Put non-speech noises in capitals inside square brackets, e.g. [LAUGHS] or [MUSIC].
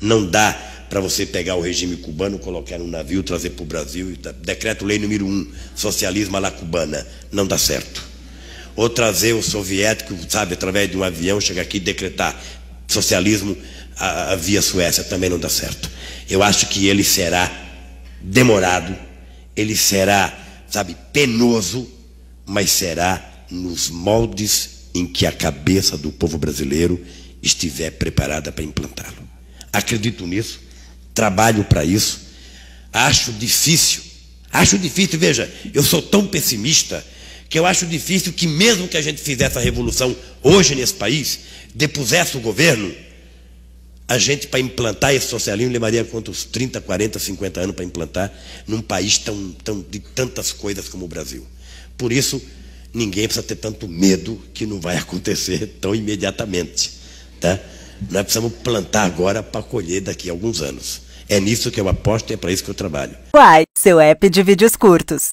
Não dá para você pegar o regime cubano, colocar num navio, trazer para o Brasil. Decreto-lei número um, socialismo à la cubana. Não dá certo. Ou trazer o soviético, sabe, através de um avião, chegar aqui e decretar socialismo à via Suécia. Também não dá certo. Eu acho que ele será demorado, ele será, sabe, penoso, mas será nos moldes em que a cabeça do povo brasileiro estiver preparada para implantá-lo acredito nisso, trabalho para isso, acho difícil. Acho difícil, veja, eu sou tão pessimista que eu acho difícil que, mesmo que a gente fizesse a revolução hoje nesse país, depusesse o governo, a gente, para implantar esse socialismo, levaria quantos 30, 40, 50 anos para implantar num país tão, tão, de tantas coisas como o Brasil. Por isso, ninguém precisa ter tanto medo que não vai [LAUGHS] acontecer tão imediatamente. Tá? Nós precisamos plantar agora para colher daqui a alguns anos. É nisso que eu aposto e é para isso que eu trabalho. Uai, seu app de vídeos curtos.